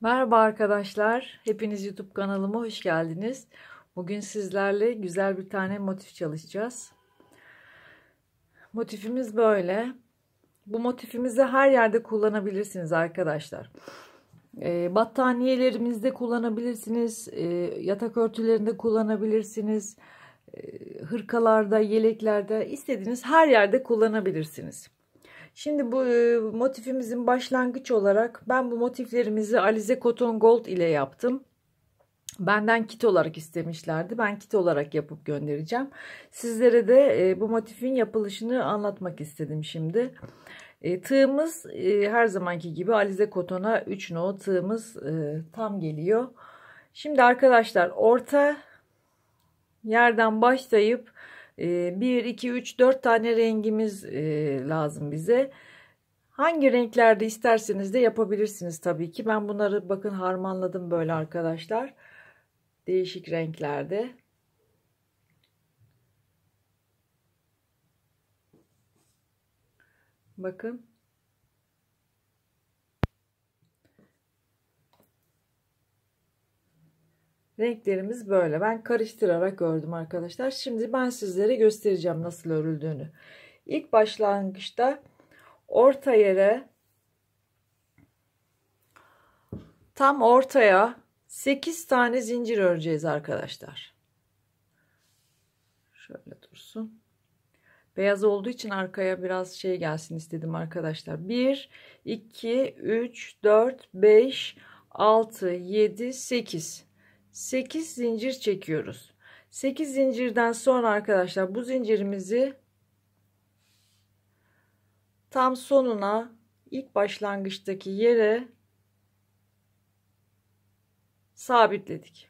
Merhaba arkadaşlar. Hepiniz YouTube kanalıma hoş geldiniz. Bugün sizlerle güzel bir tane motif çalışacağız. Motifimiz böyle. Bu motifimizi her yerde kullanabilirsiniz arkadaşlar. E, ee, battaniyelerimizde kullanabilirsiniz. E, yatak örtülerinde kullanabilirsiniz. E, hırkalarda, yeleklerde istediğiniz her yerde kullanabilirsiniz. Şimdi bu e, motifimizin başlangıç olarak ben bu motiflerimizi Alize Cotton Gold ile yaptım. Benden kit olarak istemişlerdi. Ben kit olarak yapıp göndereceğim. Sizlere de e, bu motifin yapılışını anlatmak istedim şimdi. E, tığımız e, her zamanki gibi Alize Cotton'a 3 no tığımız e, tam geliyor. Şimdi arkadaşlar orta yerden başlayıp 1, 2, 3, 4 tane rengimiz e, lazım bize. Hangi renklerde isterseniz de yapabilirsiniz tabii ki. Ben bunları bakın harmanladım böyle arkadaşlar. Değişik renklerde. Bakın. Renklerimiz böyle. Ben karıştırarak ördüm arkadaşlar. Şimdi ben sizlere göstereceğim nasıl örüldüğünü. İlk başlangıçta orta yere tam ortaya 8 tane zincir öreceğiz arkadaşlar. Şöyle dursun. Beyaz olduğu için arkaya biraz şey gelsin istedim arkadaşlar. 1, 2, 3, 4, 5, 6, 7, 8. 8 zincir çekiyoruz. 8 zincirden sonra arkadaşlar bu zincirimizi tam sonuna ilk başlangıçtaki yere sabitledik.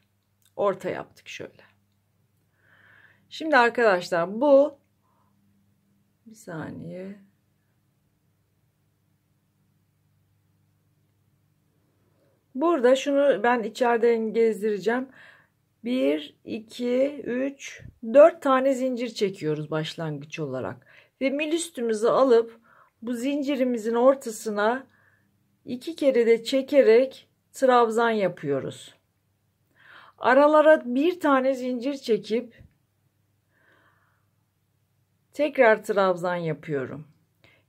Orta yaptık şöyle. Şimdi arkadaşlar bu bir saniye Burada şunu ben içeriden gezdireceğim. 1, 2, 3, 4 tane zincir çekiyoruz başlangıç olarak. Ve mil üstümüzü alıp bu zincirimizin ortasına iki kere de çekerek trabzan yapıyoruz. Aralara bir tane zincir çekip tekrar trabzan yapıyorum.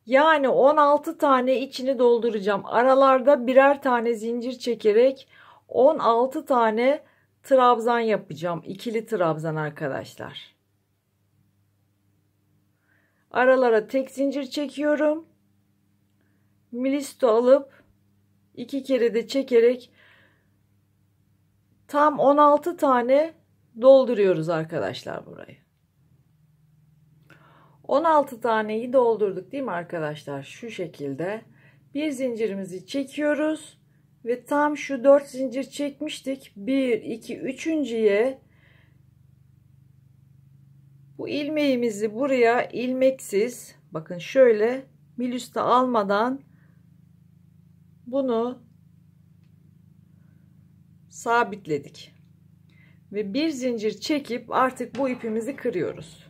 Yani 16 tane içini dolduracağım. Aralarda birer tane zincir çekerek 16 tane trabzan yapacağım. İkili trabzan arkadaşlar. Aralara tek zincir çekiyorum. Milisto alıp iki kere de çekerek tam 16 tane dolduruyoruz arkadaşlar burayı. 16 taneyi doldurduk değil mi arkadaşlar? Şu şekilde bir zincirimizi çekiyoruz ve tam şu 4 zincir çekmiştik. 1 2 3.ye bu ilmeğimizi buraya ilmeksiz bakın şöyle milüste almadan bunu sabitledik ve bir zincir çekip artık bu ipimizi kırıyoruz.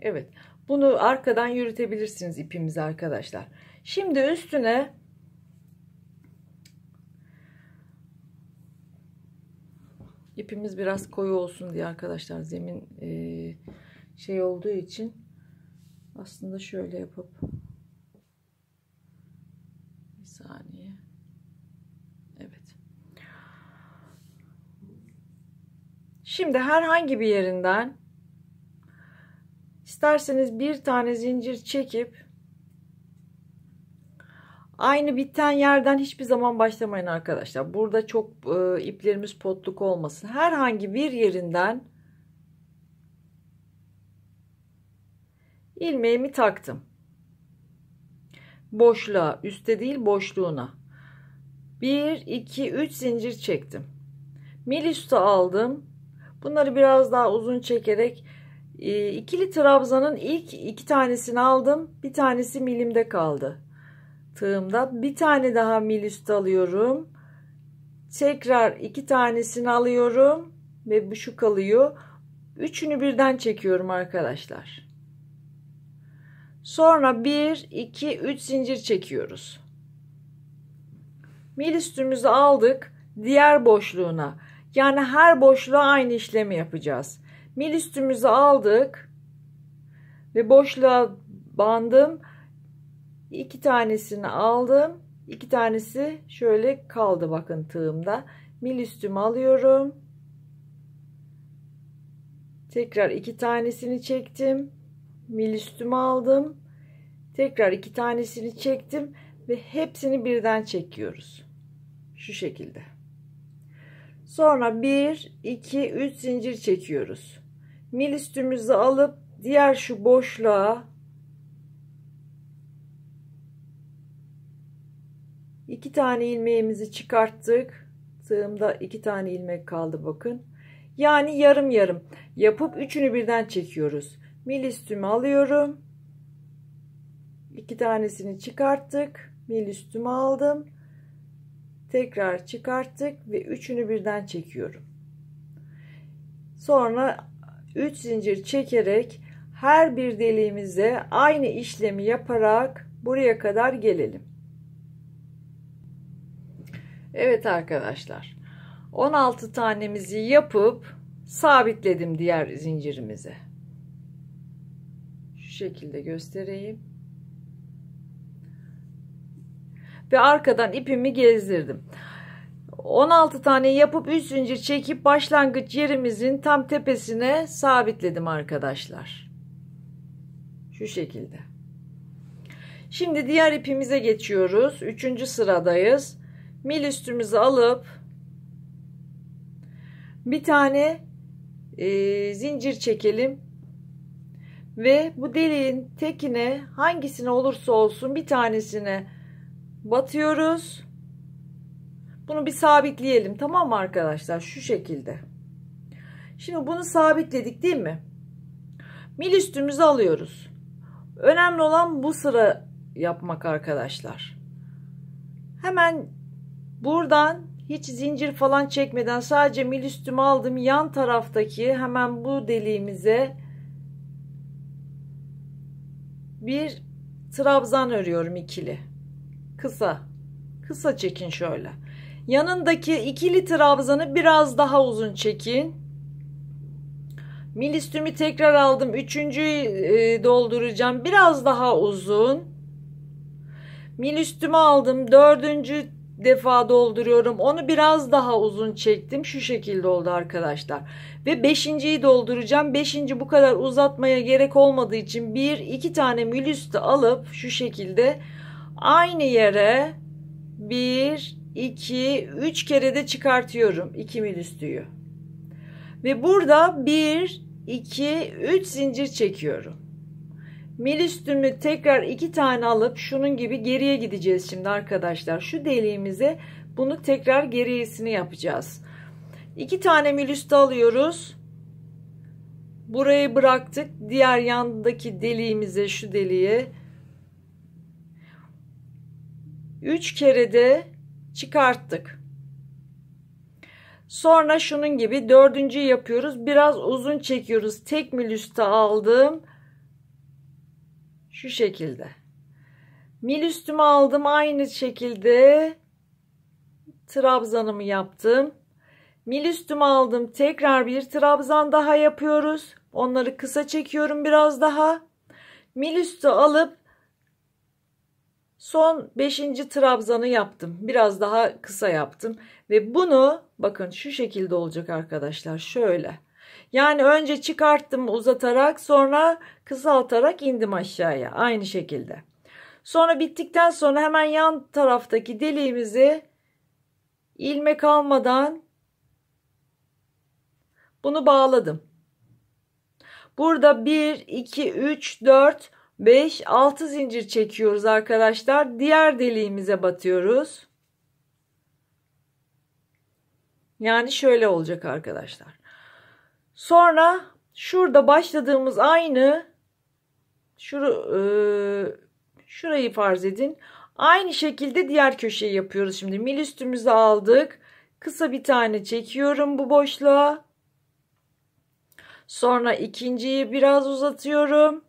Evet. Bunu arkadan yürütebilirsiniz ipimizi arkadaşlar. Şimdi üstüne ipimiz biraz koyu olsun diye arkadaşlar zemin e, şey olduğu için aslında şöyle yapıp bir saniye evet şimdi herhangi bir yerinden İsterseniz bir tane zincir çekip aynı biten yerden hiçbir zaman başlamayın arkadaşlar. Burada çok e, iplerimiz potluk olmasın. Herhangi bir yerinden ilmeğimi taktım. Boşluğa, üste değil boşluğuna. 1 2 3 zincir çektim. Mil üstü aldım. Bunları biraz daha uzun çekerek e, ikili trabzanın ilk iki tanesini aldım. Bir tanesi milimde kaldı. Tığımda. Bir tane daha mil üstü alıyorum. Tekrar iki tanesini alıyorum. Ve bu şu kalıyor. Üçünü birden çekiyorum arkadaşlar. Sonra 1, 2, 3 zincir çekiyoruz. Mil üstümüzü aldık. Diğer boşluğuna. Yani her boşluğa aynı işlemi yapacağız. Mil üstümüzü aldık. Ve boşluğa bandım. iki tanesini aldım. iki tanesi şöyle kaldı bakın tığımda. Mil üstümü alıyorum. Tekrar iki tanesini çektim. Mil üstümü aldım. Tekrar iki tanesini çektim ve hepsini birden çekiyoruz. Şu şekilde. Sonra 1, 2, 3 zincir çekiyoruz mil üstümüzü alıp diğer şu boşluğa iki tane ilmeğimizi çıkarttık. Tığımda iki tane ilmek kaldı bakın. Yani yarım yarım yapıp üçünü birden çekiyoruz. Mil üstümü alıyorum. iki tanesini çıkarttık. Mil üstümü aldım. Tekrar çıkarttık ve üçünü birden çekiyorum. Sonra 3 zincir çekerek her bir deliğimize aynı işlemi yaparak buraya kadar gelelim. Evet arkadaşlar 16 tanemizi yapıp sabitledim diğer zincirimize. Şu şekilde göstereyim. Ve arkadan ipimi gezdirdim. 16 tane yapıp 3 zincir çekip başlangıç yerimizin tam tepesine sabitledim arkadaşlar. Şu şekilde. Şimdi diğer ipimize geçiyoruz. 3. sıradayız. Mil üstümüzü alıp bir tane e, zincir çekelim ve bu deliğin tekine hangisine olursa olsun bir tanesine batıyoruz bunu bir sabitleyelim tamam mı arkadaşlar? Şu şekilde. Şimdi bunu sabitledik değil mi? Mil üstümüzü alıyoruz. Önemli olan bu sıra yapmak arkadaşlar. Hemen buradan hiç zincir falan çekmeden sadece mil üstümü aldım. Yan taraftaki hemen bu deliğimize bir trabzan örüyorum ikili. Kısa. Kısa çekin şöyle. Yanındaki litre avzanı biraz daha uzun çekin. Milistümü tekrar aldım. Üçüncüyü e, dolduracağım. Biraz daha uzun. Milistümü aldım. Dördüncü defa dolduruyorum. Onu biraz daha uzun çektim. Şu şekilde oldu arkadaşlar. Ve beşinciyi dolduracağım. Beşinci bu kadar uzatmaya gerek olmadığı için bir iki tane milüstü alıp şu şekilde aynı yere bir 2, 3 kere de çıkartıyorum 2 mil üstüyü. Ve burada 1, 2, 3 zincir çekiyorum. Mil üstümü tekrar 2 tane alıp şunun gibi geriye gideceğiz şimdi arkadaşlar. Şu deliğimize bunu tekrar geriyesini yapacağız. 2 tane mil üstü alıyoruz. Burayı bıraktık. Diğer yandaki deliğimize şu deliğe 3 kere de çıkarttık. Sonra şunun gibi dördüncü yapıyoruz. Biraz uzun çekiyoruz. Tek milüste aldım. Şu şekilde. Mil üstümü aldım. Aynı şekilde trabzanımı yaptım. Mil üstümü aldım. Tekrar bir trabzan daha yapıyoruz. Onları kısa çekiyorum biraz daha. Mil üstü alıp Son 5. trabzanı yaptım. Biraz daha kısa yaptım. Ve bunu bakın şu şekilde olacak arkadaşlar. Şöyle. Yani önce çıkarttım uzatarak sonra kısaltarak indim aşağıya. Aynı şekilde. Sonra bittikten sonra hemen yan taraftaki deliğimizi ilmek almadan bunu bağladım. Burada 1, 2, 3, 4, 5, 6 zincir çekiyoruz arkadaşlar. Diğer deliğimize batıyoruz. Yani şöyle olacak arkadaşlar. Sonra şurada başladığımız aynı şuru, e, şurayı farz edin. Aynı şekilde diğer köşeyi yapıyoruz şimdi. Mil üstümüzü aldık. Kısa bir tane çekiyorum bu boşluğa. Sonra ikinciyi biraz uzatıyorum.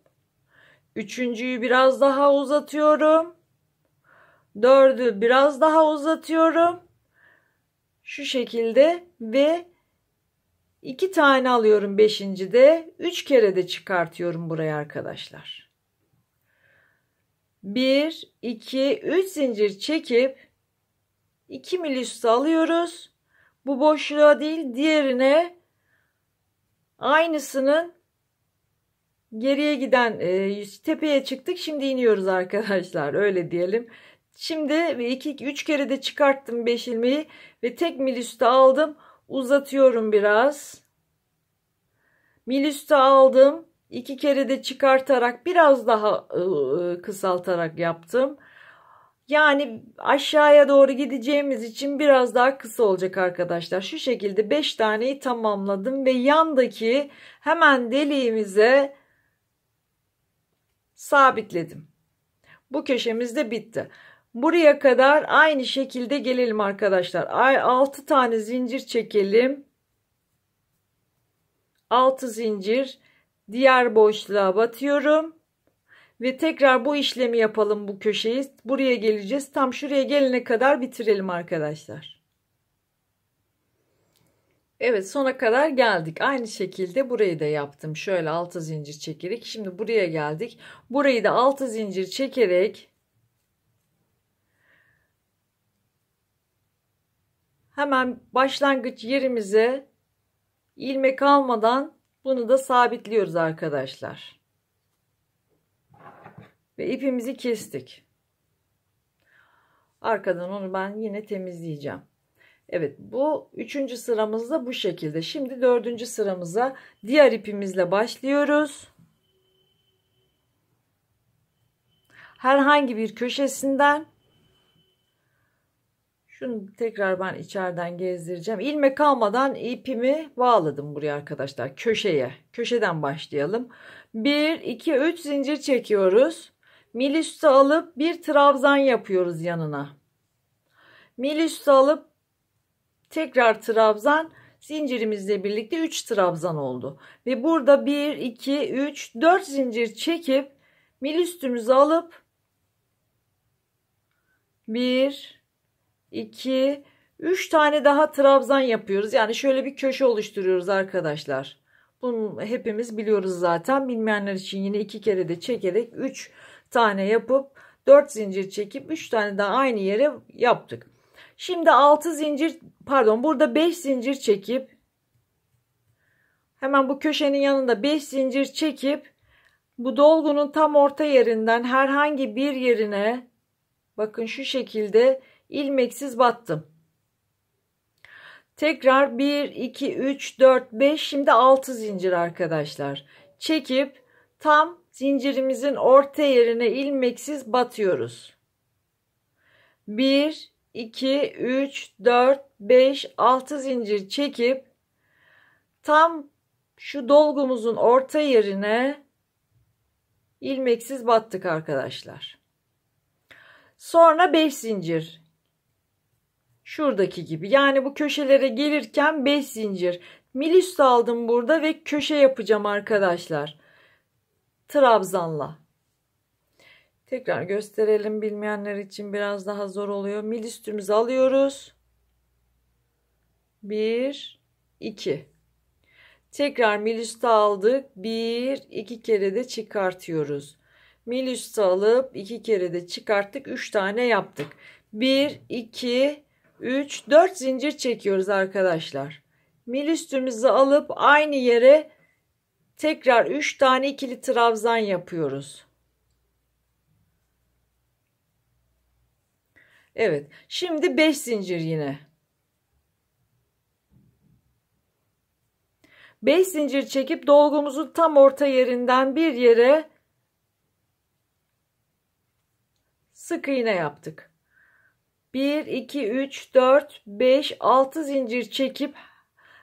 Üçüncüyü biraz daha uzatıyorum. Dördü biraz daha uzatıyorum. Şu şekilde ve iki tane alıyorum Beşinci de Üç kere de çıkartıyorum buraya arkadaşlar. Bir, iki, üç zincir çekip iki milis alıyoruz. Bu boşluğa değil diğerine aynısının geriye giden e, tepeye çıktık. Şimdi iniyoruz arkadaşlar öyle diyelim. Şimdi 2 3 kere de çıkarttım 5 ilmeği ve tek mil üstü aldım. Uzatıyorum biraz. Mil üstü aldım. 2 kere de çıkartarak biraz daha e, e, kısaltarak yaptım. Yani aşağıya doğru gideceğimiz için biraz daha kısa olacak arkadaşlar. Şu şekilde 5 taneyi tamamladım ve yandaki hemen deliğimize sabitledim. Bu köşemiz de bitti. Buraya kadar aynı şekilde gelelim arkadaşlar. 6 tane zincir çekelim. 6 zincir diğer boşluğa batıyorum. Ve tekrar bu işlemi yapalım bu köşeyi. Buraya geleceğiz. Tam şuraya gelene kadar bitirelim arkadaşlar. Evet sona kadar geldik. Aynı şekilde burayı da yaptım. Şöyle altı zincir çekerek. Şimdi buraya geldik. Burayı da altı zincir çekerek hemen başlangıç yerimize ilmek almadan bunu da sabitliyoruz arkadaşlar. Ve ipimizi kestik. Arkadan onu ben yine temizleyeceğim. Evet bu üçüncü sıramızda bu şekilde. Şimdi dördüncü sıramıza diğer ipimizle başlıyoruz. Herhangi bir köşesinden şunu tekrar ben içeriden gezdireceğim. İlmek kalmadan ipimi bağladım buraya arkadaşlar. Köşeye. Köşeden başlayalım. 1, 2, 3 zincir çekiyoruz. Mil üstü alıp bir trabzan yapıyoruz yanına. Mil üstü alıp tekrar trabzan zincirimizle birlikte 3 trabzan oldu. Ve burada 1, 2, 3, 4 zincir çekip mil üstümüzü alıp 1, 2, 3 tane daha trabzan yapıyoruz. Yani şöyle bir köşe oluşturuyoruz arkadaşlar. Bunu hepimiz biliyoruz zaten. Bilmeyenler için yine iki kere de çekerek 3 tane yapıp 4 zincir çekip 3 tane daha aynı yere yaptık. Şimdi 6 zincir pardon burada 5 zincir çekip hemen bu köşenin yanında 5 zincir çekip bu dolgunun tam orta yerinden herhangi bir yerine bakın şu şekilde ilmeksiz battım. Tekrar 1 2 3 4 5 şimdi 6 zincir arkadaşlar. Çekip tam zincirimizin orta yerine ilmeksiz batıyoruz. 1 2, 3, 4, 5, 6 zincir çekip tam şu dolgumuzun orta yerine ilmeksiz battık arkadaşlar. Sonra 5 zincir. Şuradaki gibi. Yani bu köşelere gelirken 5 zincir. Milüstü aldım burada ve köşe yapacağım arkadaşlar. Trabzanla. Tekrar gösterelim bilmeyenler için biraz daha zor oluyor. Mil üstümüzü alıyoruz. 1 2 Tekrar mil üstü aldık. 1 2 kere de çıkartıyoruz. Mil üstü alıp 2 kere de çıkarttık. 3 tane yaptık. 1 2 3 4 zincir çekiyoruz arkadaşlar. Mil üstümüzü alıp aynı yere tekrar 3 tane ikili trabzan yapıyoruz. Evet. Şimdi 5 zincir yine. 5 zincir çekip dolgumuzun tam orta yerinden bir yere sık iğne yaptık. 1 2 3 4 5 6 zincir çekip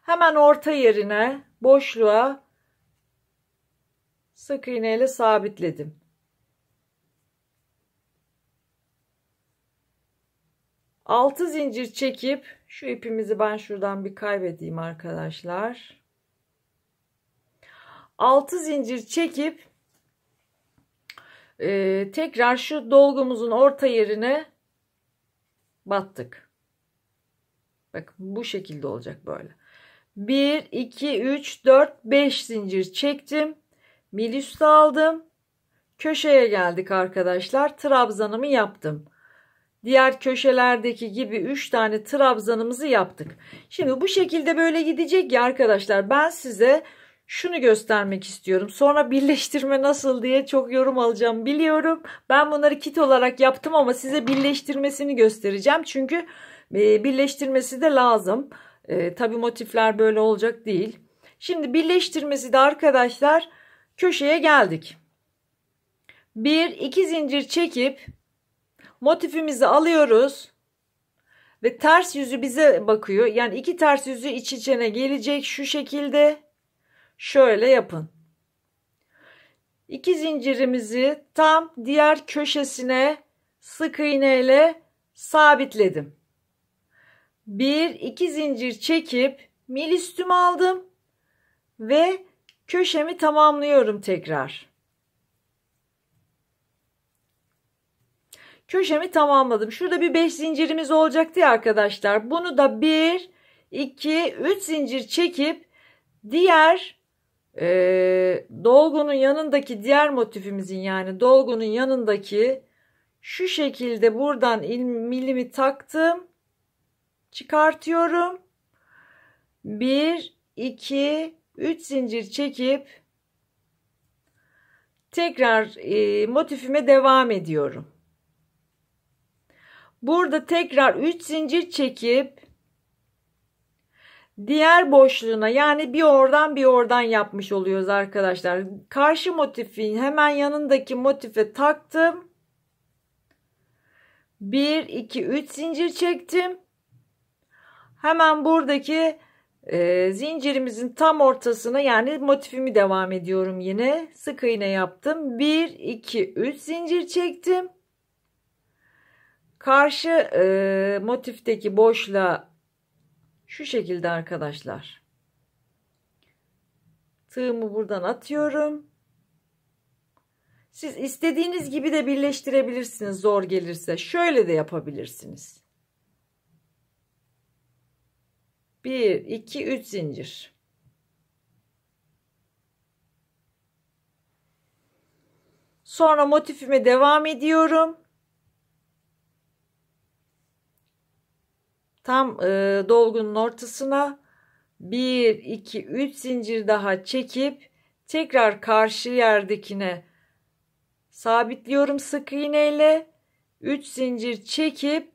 hemen orta yerine boşluğa sık iğneyle sabitledim. 6 zincir çekip şu ipimizi ben şuradan bir kaybedeyim arkadaşlar. 6 zincir çekip e, tekrar şu dolgumuzun orta yerine battık. Bak bu şekilde olacak böyle. 1, 2, 3, 4, 5 zincir çektim. Mil üstü aldım. Köşeye geldik arkadaşlar. Trabzanımı yaptım. Diğer köşelerdeki gibi 3 tane trabzanımızı yaptık. Şimdi bu şekilde böyle gidecek ya arkadaşlar. Ben size şunu göstermek istiyorum. Sonra birleştirme nasıl diye çok yorum alacağım biliyorum. Ben bunları kit olarak yaptım ama size birleştirmesini göstereceğim. Çünkü e, birleştirmesi de lazım. E, tabii motifler böyle olacak değil. Şimdi birleştirmesi de arkadaşlar köşeye geldik. Bir iki zincir çekip Motifimizi alıyoruz ve ters yüzü bize bakıyor. Yani iki ters yüzü iç içene gelecek şu şekilde. Şöyle yapın. İki zincirimizi tam diğer köşesine sık iğne ile sabitledim. Bir iki zincir çekip mil üstümü aldım ve köşemi tamamlıyorum tekrar. köşemi tamamladım. Şurada bir 5 zincirimiz olacaktı ya arkadaşlar. Bunu da 1, 2, 3 zincir çekip diğer e, dolgunun yanındaki diğer motifimizin yani dolgunun yanındaki şu şekilde buradan milimi taktım. Çıkartıyorum. 1, 2, 3 zincir çekip tekrar e, motifime devam ediyorum. Burada tekrar 3 zincir çekip diğer boşluğuna yani bir oradan bir oradan yapmış oluyoruz arkadaşlar. Karşı motifin hemen yanındaki motife taktım. 1 2 3 zincir çektim. Hemen buradaki e, zincirimizin tam ortasına yani motifimi devam ediyorum yine. Sık iğne yaptım. 1 2 3 zincir çektim. Karşı e, motifteki boşla şu şekilde arkadaşlar. Tığımı buradan atıyorum. Siz istediğiniz gibi de birleştirebilirsiniz zor gelirse. Şöyle de yapabilirsiniz. 1 2 3 zincir. Sonra motifime devam ediyorum. Tam e, dolgunun ortasına 1, 2, 3 zincir daha çekip tekrar karşı yerdekine sabitliyorum sık iğneyle. 3 zincir çekip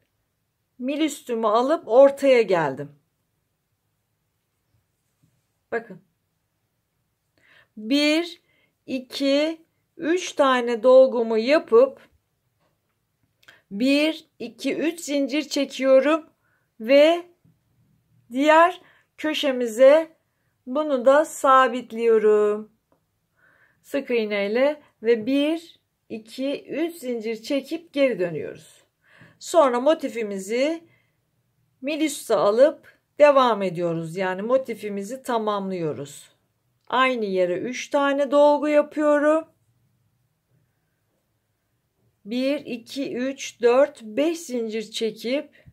mil üstümü alıp ortaya geldim. Bakın. 1, 2, 3 tane dolgumu yapıp 1, 2, 3 zincir çekiyorum ve diğer köşemize bunu da sabitliyorum. Sık iğne ile ve 1 2 3 zincir çekip geri dönüyoruz. Sonra motifimizi milüste alıp devam ediyoruz. Yani motifimizi tamamlıyoruz. Aynı yere 3 tane dolgu yapıyorum. 1 2 3 4 5 zincir çekip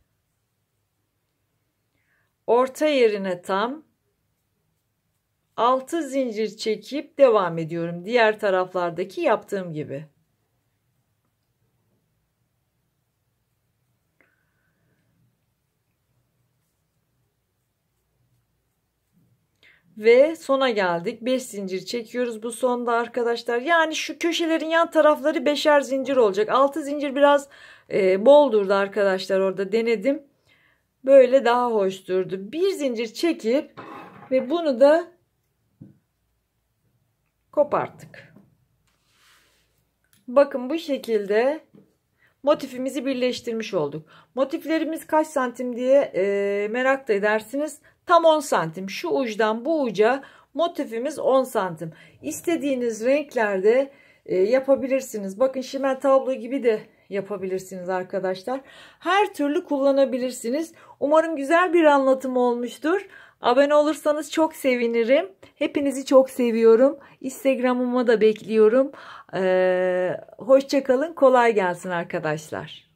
orta yerine tam 6 zincir çekip devam ediyorum. Diğer taraflardaki yaptığım gibi. Ve sona geldik. 5 zincir çekiyoruz bu sonda arkadaşlar. Yani şu köşelerin yan tarafları beşer zincir olacak. 6 zincir biraz e, boldur arkadaşlar orada denedim böyle daha hoş durdu. Bir zincir çekip ve bunu da koparttık. Bakın bu şekilde motifimizi birleştirmiş olduk. Motiflerimiz kaç santim diye e, merak da edersiniz. Tam 10 santim. Şu uçtan bu uca motifimiz 10 santim. İstediğiniz renklerde e, yapabilirsiniz. Bakın şimdi tablo gibi de yapabilirsiniz arkadaşlar. Her türlü kullanabilirsiniz. Umarım güzel bir anlatım olmuştur. Abone olursanız çok sevinirim. Hepinizi çok seviyorum. Instagram'ıma da bekliyorum. Ee, Hoşçakalın. Kolay gelsin arkadaşlar.